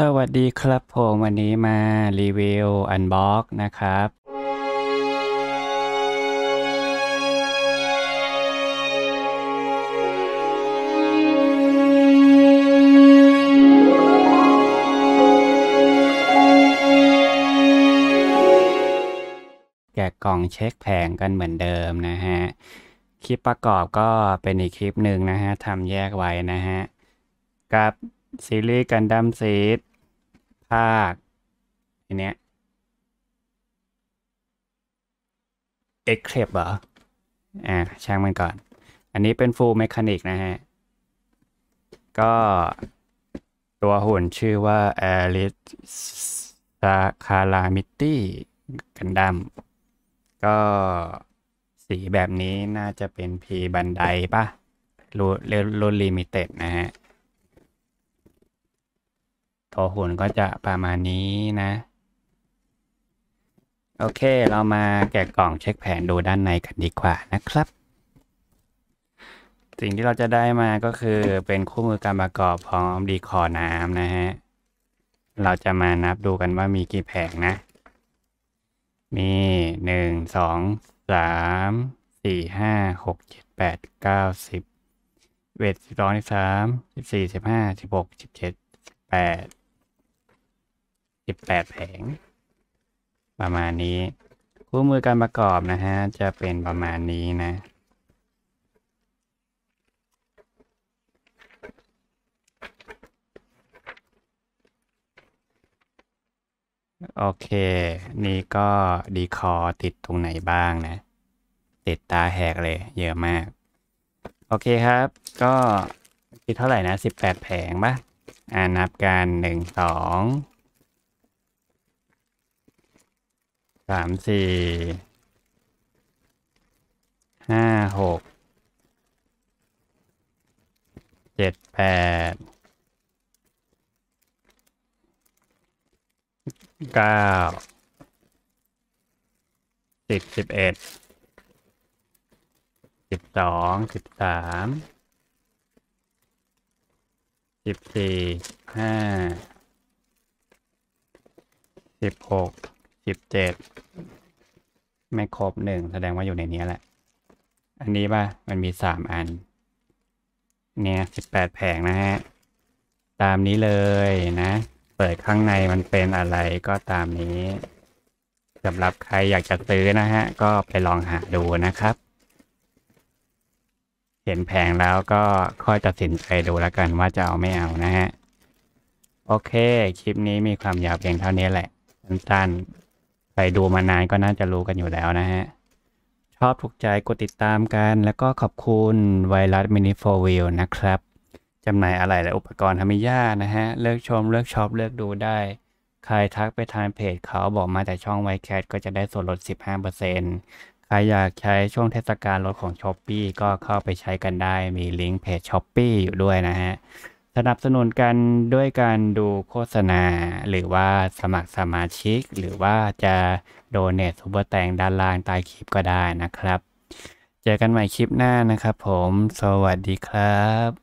สวัสดีครับผมวันนี้มารีวิวอันบ็อกนะครับ แกะกล่องเช็คแผงกันเหมือนเดิมนะฮะ คลิปประกอบก็เป็นอีกคลิปหนึ่งนะฮะทำแยกไว้นะฮะกับซีรีส์กันดัมซีดภาคอันเนี้ย เอ็กเคปเหรอ อ่าช่างมันก่อน อันนี้เป็นฟูลเมคานิกนะฮะ ก็ ตัวหุ่นชื่อว่าแอลิสคารามิตี้ กันดัมก็สีแบบนี้น่าจะเป็นพีบันไดปะรูรนลิมิเต็ดนะฮะโวหุ่นก็จะประมาณนี้นะ โอเคเรามาแกะกล่องเช็คแผนดูด้านในกันดีกว่านะครับ สิ่งที่เราจะได้มาก็คือเป็นคู่มือการประกอบของดีคอน้ำนะฮะ เราจะมานับดูกันว่ามีกี่แผงนะ มีหนึ่งสองสามสี่ห้าหกเจ็ดแปดเก้าสิบเวทสิบสองสิบสามสิบสี่สิบห้าสิบหกสิบเจ็ดแปด18แผง ประมาณนี้คู่มือการประกอบนะฮะ จะเป็นประมาณนี้นะ โอเค นี่ก็ดีคอติดตรงไหนบ้างนะติดตาแหกเลยเยอะมาก โอเคครับ ก็ติดเท่าไหร่นะ18 แผงปะอ่านับกัน1 2สามสี่ห้าหกเจ็ดแปดเก้าสิบสิบเอ็ดสิบสองสิบสามสิบสี่ห้าสิบหกสิบเจ็ดไม่ครบหนึ่งแสดงว่าอยู่ในนี้แหละ อันนี้ป่ะ มันมีสามอัน เนี่ยสิบแปดแผงนะฮะ ตามนี้เลยนะ เปิดข้างในมันเป็นอะไรก็ตามนี้ สำหรับใครอยากจะซื้อนะฮะก็ไปลองหาดูนะครับ เห็นแผงแล้วก็ค่อยตัดสินใจดูแล้วกันว่าจะเอาไม่เอานะฮะ โอเค คลิปนี้มีความยาวเพียงเท่านี้แหละสั้นๆใครดูมานานก็น่าจะรู้กันอยู่แล้วนะฮะ ชอบถูกใจกดติดตามกัน แล้วก็ขอบคุณไวรัสมินิโฟวิลนะครับ จำหน่ายอะไรและอุปกรณ์ทำมิยาานะฮะ เลือกชมเลือกชอปเลือกดูได้ ใครทักไปทางเพจเขาบอกมาแต่ช่องไวแคทก็จะได้ส่วนลด 15%ใครอยากใช้ช่วงเทศกาลลดของช้อปปีก็เข้าไปใช้กันได้มีลิงก์เพจช้อปปีอยู่ด้วยนะฮะสนับสนุนกันด้วยการดูโฆษณา หรือว่าสมัครสมาชิก หรือว่าจะโดเนทซุปเปอร์แตงด้านล่างใต้คลิปก็ได้นะครับ เจอกันใหม่คลิปหน้านะครับผมสวัสดีครับ